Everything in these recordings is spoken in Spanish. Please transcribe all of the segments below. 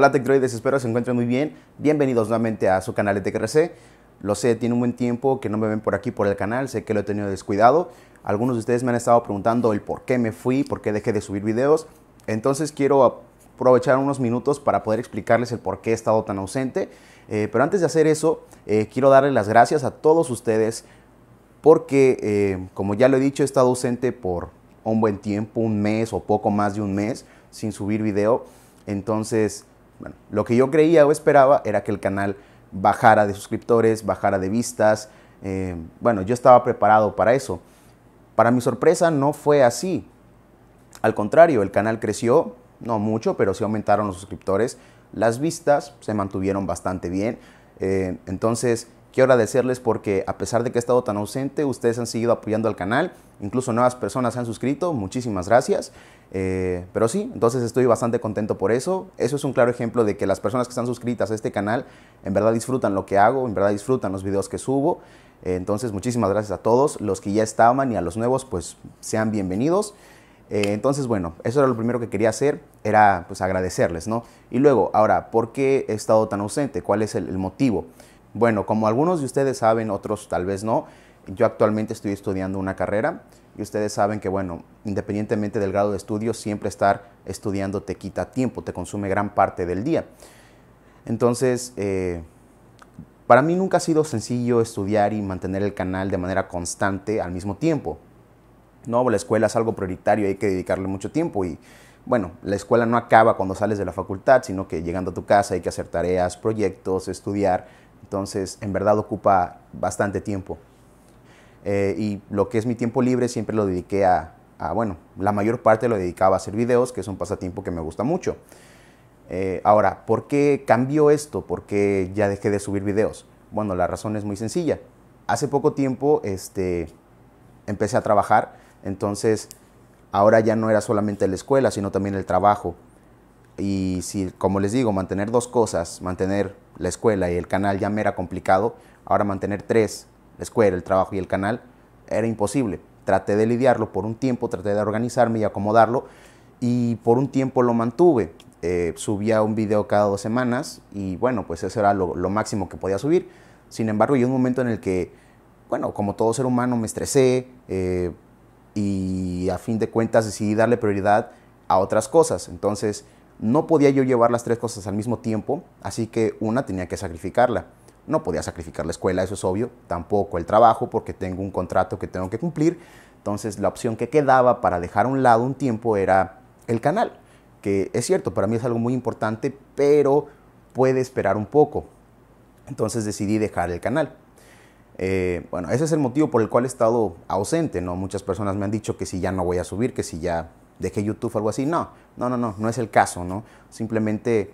Hola desespero espero se encuentren muy bien. Bienvenidos nuevamente a su canal de TKRC. Lo sé, tiene un buen tiempo que no me ven por aquí por el canal, sé que lo he tenido descuidado. Algunos de ustedes me han estado preguntando el por qué me fui, por qué dejé de subir videos. Entonces quiero aprovechar unos minutos para poder explicarles el por qué he estado tan ausente. Eh, pero antes de hacer eso, eh, quiero darles las gracias a todos ustedes porque, eh, como ya lo he dicho, he estado ausente por un buen tiempo, un mes o poco más de un mes sin subir video. Entonces, lo que yo creía o esperaba era que el canal bajara de suscriptores, bajara de vistas. Eh, bueno, yo estaba preparado para eso. Para mi sorpresa no fue así. Al contrario, el canal creció, no mucho, pero sí aumentaron los suscriptores. Las vistas se mantuvieron bastante bien. Eh, entonces, Quiero agradecerles porque a pesar de que he estado tan ausente, ustedes han seguido apoyando al canal, incluso nuevas personas se han suscrito, muchísimas gracias. Eh, pero sí, entonces estoy bastante contento por eso. Eso es un claro ejemplo de que las personas que están suscritas a este canal en verdad disfrutan lo que hago, en verdad disfrutan los videos que subo. Eh, entonces muchísimas gracias a todos, los que ya estaban y a los nuevos pues sean bienvenidos. Eh, entonces bueno, eso era lo primero que quería hacer, era pues agradecerles, ¿no? Y luego, ahora, ¿por qué he estado tan ausente? ¿Cuál es el motivo? Bueno, como algunos de ustedes saben, otros tal vez no, yo actualmente estoy estudiando una carrera y ustedes saben que, bueno, independientemente del grado de estudio, siempre estar estudiando te quita tiempo, te consume gran parte del día. Entonces, eh, para mí nunca ha sido sencillo estudiar y mantener el canal de manera constante al mismo tiempo. No, la escuela es algo prioritario, hay que dedicarle mucho tiempo y bueno, la escuela no acaba cuando sales de la facultad, sino que llegando a tu casa hay que hacer tareas, proyectos, estudiar, entonces, en verdad ocupa bastante tiempo. Eh, y lo que es mi tiempo libre siempre lo dediqué a, bueno, la mayor parte lo dedicaba a hacer videos, que es un pasatiempo que me gusta mucho. Eh, ahora, ¿por qué cambió esto? ¿Por qué ya dejé de subir videos? Bueno, la razón es muy sencilla. Hace poco tiempo este, empecé a trabajar, entonces ahora ya no era solamente la escuela, sino también el trabajo y si, como les digo, mantener dos cosas, mantener la escuela y el canal ya me era complicado, ahora mantener tres, la escuela, el trabajo y el canal, era imposible. Traté de lidiarlo por un tiempo, traté de organizarme y acomodarlo y por un tiempo lo mantuve. Eh, subía un video cada dos semanas y bueno, pues eso era lo, máximo que podía subir. Sin embargo, llegó un momento en el que, bueno, como todo ser humano me estresé eh, y a fin de cuentas decidí darle prioridad a otras cosas. Entonces, no podía yo llevar las tres cosas al mismo tiempo, así que una tenía que sacrificarla. No podía sacrificar la escuela, eso es obvio, tampoco el trabajo porque tengo un contrato que tengo que cumplir. Entonces la opción que quedaba para dejar a un lado un tiempo era el canal, que es cierto, para mí es algo muy importante, pero puede esperar un poco. Entonces decidí dejar el canal. Eh, bueno, ese es el motivo por el cual he estado ausente, ¿no? Muchas personas me han dicho que si ya no voy a subir, que si ya dejé YouTube o algo así. No, no, no, no, no es el caso, ¿no? Simplemente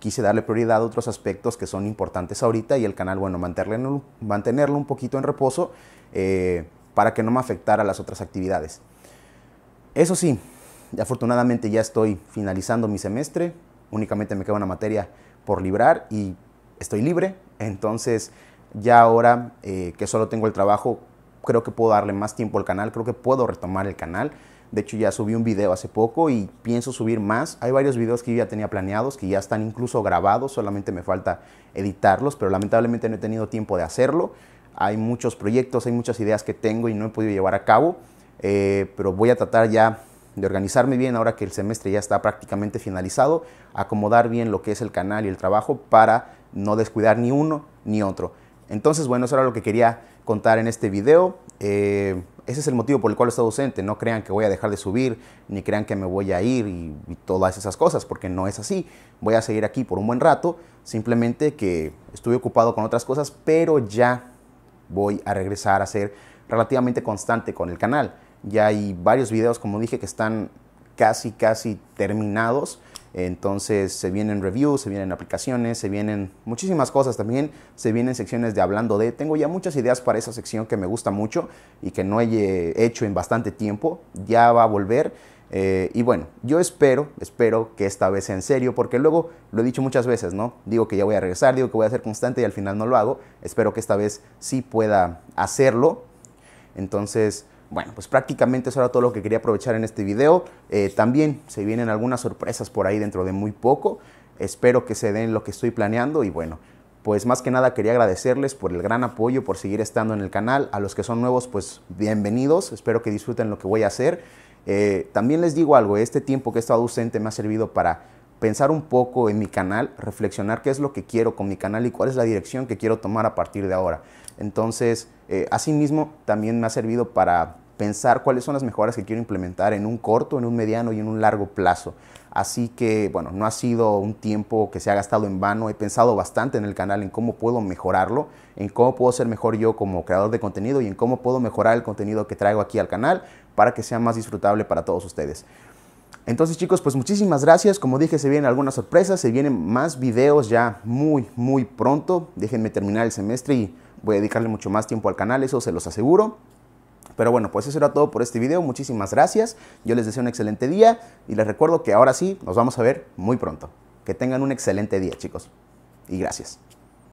quise darle prioridad a otros aspectos que son importantes ahorita y el canal, bueno, mantenerlo, un poquito en reposo eh, para que no me afectara las otras actividades. Eso sí, afortunadamente ya estoy finalizando mi semestre, únicamente me queda una materia por librar y estoy libre, entonces ya ahora eh, que solo tengo el trabajo, creo que puedo darle más tiempo al canal, creo que puedo retomar el canal. De hecho, ya subí un video hace poco y pienso subir más. Hay varios videos que yo ya tenía planeados, que ya están incluso grabados, solamente me falta editarlos, pero lamentablemente no he tenido tiempo de hacerlo. Hay muchos proyectos, hay muchas ideas que tengo y no he podido llevar a cabo, eh, pero voy a tratar ya de organizarme bien ahora que el semestre ya está prácticamente finalizado, acomodar bien lo que es el canal y el trabajo para no descuidar ni uno ni otro. Entonces, bueno, eso era lo que quería contar en este video. Eh, ese es el motivo por el cual estoy ausente. No crean que voy a dejar de subir, ni crean que me voy a ir y, y todas esas cosas, porque no es así. Voy a seguir aquí por un buen rato, simplemente que estuve ocupado con otras cosas, pero ya voy a regresar a ser relativamente constante con el canal. Ya hay varios videos, como dije, que están casi, casi terminados entonces se vienen reviews, se vienen aplicaciones, se vienen muchísimas cosas también, se vienen secciones de hablando de. Tengo ya muchas ideas para esa sección que me gusta mucho y que no he hecho en bastante tiempo, ya va a volver. Eh, y bueno, yo espero, espero que esta vez sea en serio, porque luego lo he dicho muchas veces, ¿no? Digo que ya voy a regresar, digo que voy a ser constante y al final no lo hago. Espero que esta vez sí pueda hacerlo. Entonces, bueno, pues prácticamente eso era todo lo que quería aprovechar en este video. Eh, también se vienen algunas sorpresas por ahí dentro de muy poco. Espero que se den lo que estoy planeando y bueno, pues más que nada quería agradecerles por el gran apoyo, por seguir estando en el canal. A los que son nuevos, pues bienvenidos. Espero que disfruten lo que voy a hacer. Eh, también les digo algo, este tiempo que he estado ausente me ha servido para pensar un poco en mi canal, reflexionar qué es lo que quiero con mi canal y cuál es la dirección que quiero tomar a partir de ahora. Entonces, eh, asimismo, también me ha servido para pensar cuáles son las mejoras que quiero implementar en un corto, en un mediano y en un largo plazo. Así que, bueno, no ha sido un tiempo que se ha gastado en vano. He pensado bastante en el canal, en cómo puedo mejorarlo, en cómo puedo ser mejor yo como creador de contenido y en cómo puedo mejorar el contenido que traigo aquí al canal para que sea más disfrutable para todos ustedes. Entonces chicos, pues muchísimas gracias. Como dije, se vienen algunas sorpresas, se vienen más videos ya muy, muy pronto. Déjenme terminar el semestre y voy a dedicarle mucho más tiempo al canal, eso se los aseguro. Pero bueno, pues eso era todo por este video. Muchísimas gracias. Yo les deseo un excelente día y les recuerdo que ahora sí nos vamos a ver muy pronto. Que tengan un excelente día, chicos. Y gracias.